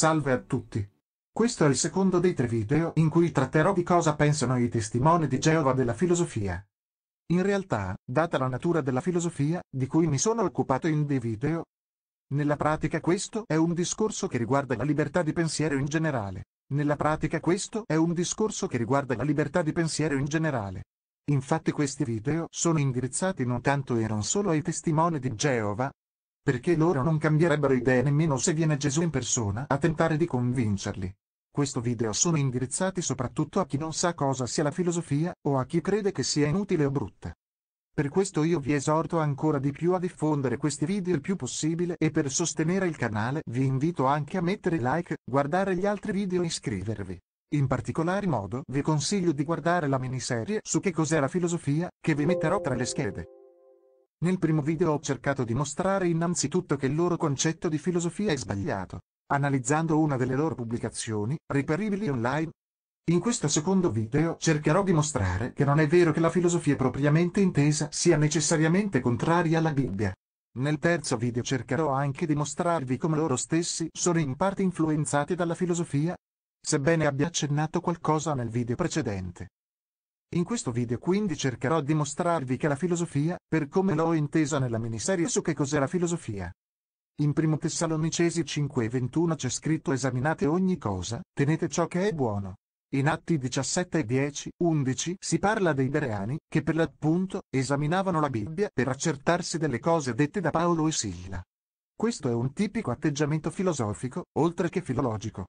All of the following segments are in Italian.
Salve a tutti! Questo è il secondo dei tre video in cui tratterò di cosa pensano i testimoni di Geova della filosofia. In realtà, data la natura della filosofia, di cui mi sono occupato in dei video, nella pratica questo è un discorso che riguarda la libertà di pensiero in generale. Nella pratica questo è un discorso che riguarda la libertà di pensiero in generale. Infatti questi video sono indirizzati non tanto e non solo ai testimoni di Geova, perché loro non cambierebbero idea nemmeno se viene Gesù in persona a tentare di convincerli. Questo video sono indirizzati soprattutto a chi non sa cosa sia la filosofia o a chi crede che sia inutile o brutta. Per questo io vi esorto ancora di più a diffondere questi video il più possibile e per sostenere il canale vi invito anche a mettere like, guardare gli altri video e iscrivervi. In particolare modo vi consiglio di guardare la miniserie su che cos'è la filosofia, che vi metterò tra le schede. Nel primo video ho cercato di mostrare innanzitutto che il loro concetto di filosofia è sbagliato, analizzando una delle loro pubblicazioni, reperibili online. In questo secondo video cercherò di mostrare che non è vero che la filosofia propriamente intesa sia necessariamente contraria alla Bibbia. Nel terzo video cercherò anche di mostrarvi come loro stessi sono in parte influenzati dalla filosofia, sebbene abbia accennato qualcosa nel video precedente. In questo video quindi cercherò di mostrarvi che la filosofia, per come l'ho intesa nella miniserie su che cos'è la filosofia. In 1 Tessalonicesi 5:21 c'è scritto esaminate ogni cosa, tenete ciò che è buono. In Atti 17 10, 11 si parla dei Bereani, che per l'appunto esaminavano la Bibbia per accertarsi delle cose dette da Paolo e Silla. Questo è un tipico atteggiamento filosofico, oltre che filologico.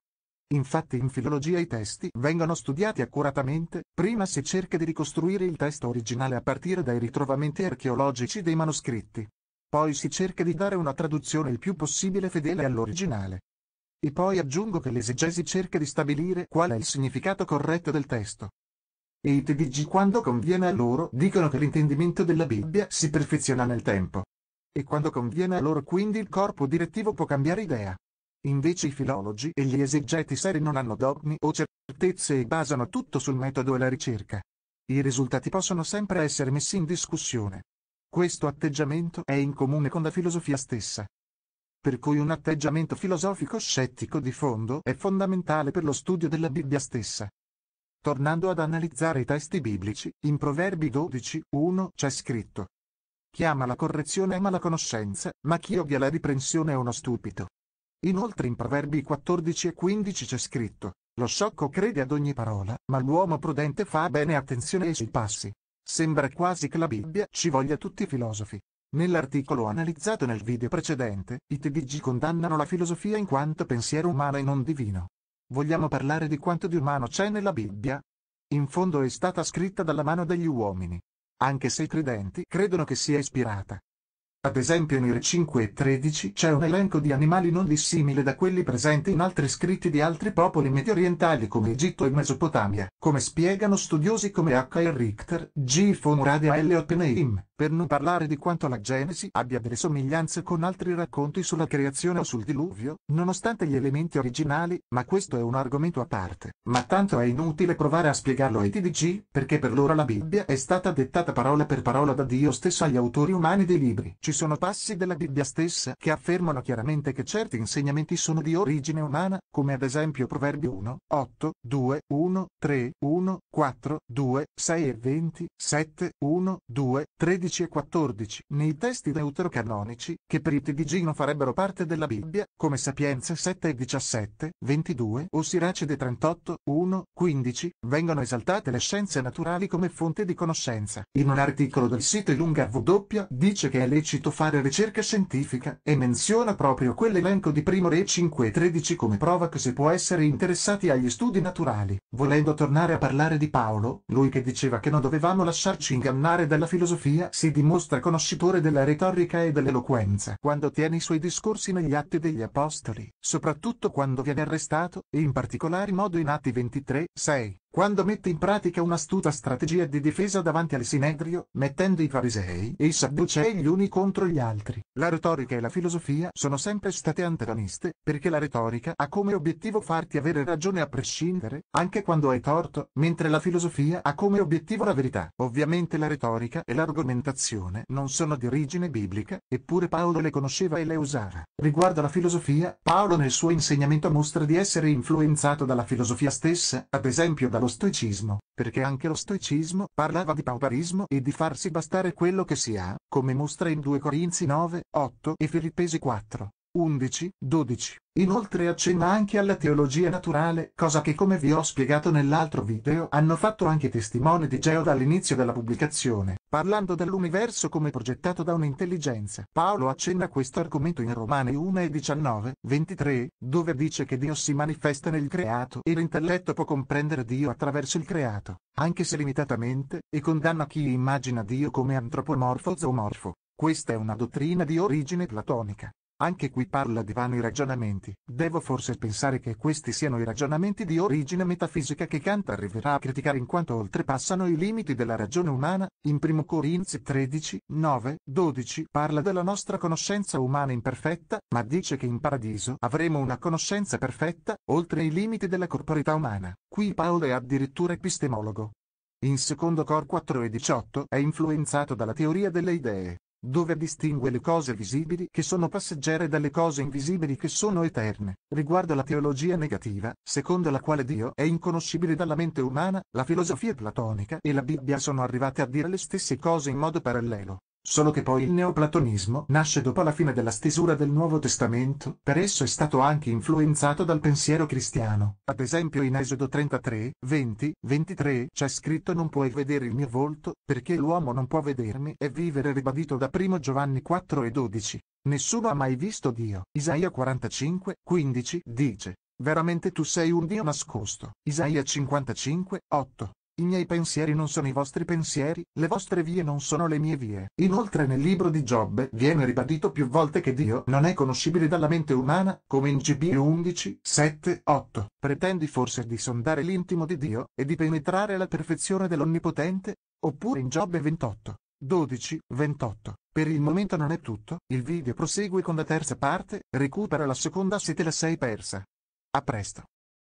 Infatti in filologia i testi vengono studiati accuratamente, prima si cerca di ricostruire il testo originale a partire dai ritrovamenti archeologici dei manoscritti. Poi si cerca di dare una traduzione il più possibile fedele all'originale. E poi aggiungo che l'esegesi cerca di stabilire qual è il significato corretto del testo. E i TDG quando conviene a loro dicono che l'intendimento della Bibbia si perfeziona nel tempo. E quando conviene a loro quindi il corpo direttivo può cambiare idea. Invece i filologi e gli esegeti seri non hanno dogmi o certezze e basano tutto sul metodo e la ricerca. I risultati possono sempre essere messi in discussione. Questo atteggiamento è in comune con la filosofia stessa. Per cui un atteggiamento filosofico scettico di fondo è fondamentale per lo studio della Bibbia stessa. Tornando ad analizzare i testi biblici, in Proverbi 12, 1 c'è scritto. Chi ama la correzione ama la conoscenza, ma chi odia la riprensione è uno stupido. Inoltre in Proverbi 14 e 15 c'è scritto, lo sciocco crede ad ogni parola, ma l'uomo prudente fa bene attenzione ai suoi passi. Sembra quasi che la Bibbia ci voglia tutti i filosofi. Nell'articolo analizzato nel video precedente, i TDG condannano la filosofia in quanto pensiero umano e non divino. Vogliamo parlare di quanto di umano c'è nella Bibbia? In fondo è stata scritta dalla mano degli uomini. Anche se i credenti credono che sia ispirata. Ad esempio in Ir 5 e 13 c'è un elenco di animali non dissimile da quelli presenti in altri scritti di altri popoli mediorientali come Egitto e Mesopotamia, come spiegano studiosi come H.R. Richter, G. von e L. Oppenheim, per non parlare di quanto la Genesi abbia delle somiglianze con altri racconti sulla creazione o sul diluvio, nonostante gli elementi originali, ma questo è un argomento a parte. Ma tanto è inutile provare a spiegarlo ai TDG, perché per loro la Bibbia è stata dettata parola per parola da Dio stesso agli autori umani dei libri. Ci ci sono passi della Bibbia stessa che affermano chiaramente che certi insegnamenti sono di origine umana, come ad esempio Proverbi 1, 8, 2, 1, 3, 1, 4, 2, 6 e 20, 7, 1, 2, 13 e 14, nei testi deuterocanonici, che per i TDG non farebbero parte della Bibbia, come Sapienza 7 e 17, 22 o Siracide 38, 1, 15, vengono esaltate le scienze naturali come fonte di conoscenza. In un articolo del sito Ilunga W dice che è lecito preferito fare ricerca scientifica e menziona proprio quell'elenco di Primo Re 5 e 13 come prova che si può essere interessati agli studi naturali. Volendo tornare a parlare di Paolo, lui che diceva che non dovevamo lasciarci ingannare dalla filosofia, si dimostra conoscitore della retorica e dell'eloquenza quando tiene i suoi discorsi negli Atti degli Apostoli, soprattutto quando viene arrestato, e in particolare modo in Atti 23, 6. Quando mette in pratica un'astuta strategia di difesa davanti al Sinedrio, mettendo i farisei e i sadducei gli uni contro gli altri, la retorica e la filosofia sono sempre state antagoniste, perché la retorica ha come obiettivo farti avere ragione a prescindere, anche quando hai torto, mentre la filosofia ha come obiettivo la verità. Ovviamente la retorica e l'argomentazione non sono di origine biblica, eppure Paolo le conosceva e le usava. Riguardo alla filosofia, Paolo nel suo insegnamento mostra di essere influenzato dalla filosofia stessa, ad esempio dalla lo stoicismo, perché anche lo stoicismo parlava di pauperismo e di farsi bastare quello che si ha, come mostra in 2 Corinzi 9, 8 e Filippesi 4, 11, 12. Inoltre accenna anche alla teologia naturale, cosa che come vi ho spiegato nell'altro video hanno fatto anche i testimoni di Geo dall'inizio della pubblicazione, parlando dell'universo come progettato da un'intelligenza. Paolo accenna questo argomento in Romani 1 e 19, 23, dove dice che Dio si manifesta nel creato e l'intelletto può comprendere Dio attraverso il creato, anche se limitatamente, e condanna chi immagina Dio come antropomorfo o zoomorfo. Questa è una dottrina di origine platonica. Anche qui parla di vani ragionamenti. Devo forse pensare che questi siano i ragionamenti di origine metafisica che Kant arriverà a criticare in quanto oltrepassano i limiti della ragione umana. In 1 Corinzi 13, 9, 12 parla della nostra conoscenza umana imperfetta, ma dice che in paradiso avremo una conoscenza perfetta, oltre i limiti della corporità umana. Qui Paolo è addirittura epistemologo. In secondo Cor 4 e 18 è influenzato dalla teoria delle idee dove distingue le cose visibili che sono passeggere dalle cose invisibili che sono eterne. Riguardo la teologia negativa, secondo la quale Dio è inconoscibile dalla mente umana, la filosofia platonica e la Bibbia sono arrivate a dire le stesse cose in modo parallelo. Solo che poi il neoplatonismo nasce dopo la fine della stesura del Nuovo Testamento, per esso è stato anche influenzato dal pensiero cristiano. Ad esempio in Esodo 33, 20, 23 c'è scritto non puoi vedere il mio volto, perché l'uomo non può vedermi e vivere ribadito da 1 Giovanni 4 e 12. Nessuno ha mai visto Dio. Isaia 45, 15 dice, veramente tu sei un Dio nascosto. Isaia 55, 8. I miei pensieri non sono i vostri pensieri, le vostre vie non sono le mie vie. Inoltre nel libro di Giobbe viene ribadito più volte che Dio non è conoscibile dalla mente umana, come in GB 11, 7, 8. Pretendi forse di sondare l'intimo di Dio e di penetrare la perfezione dell'Onnipotente? Oppure in Giobbe 28, 12, 28. Per il momento non è tutto, il video prosegue con la terza parte, recupera la seconda se te la sei persa. A presto.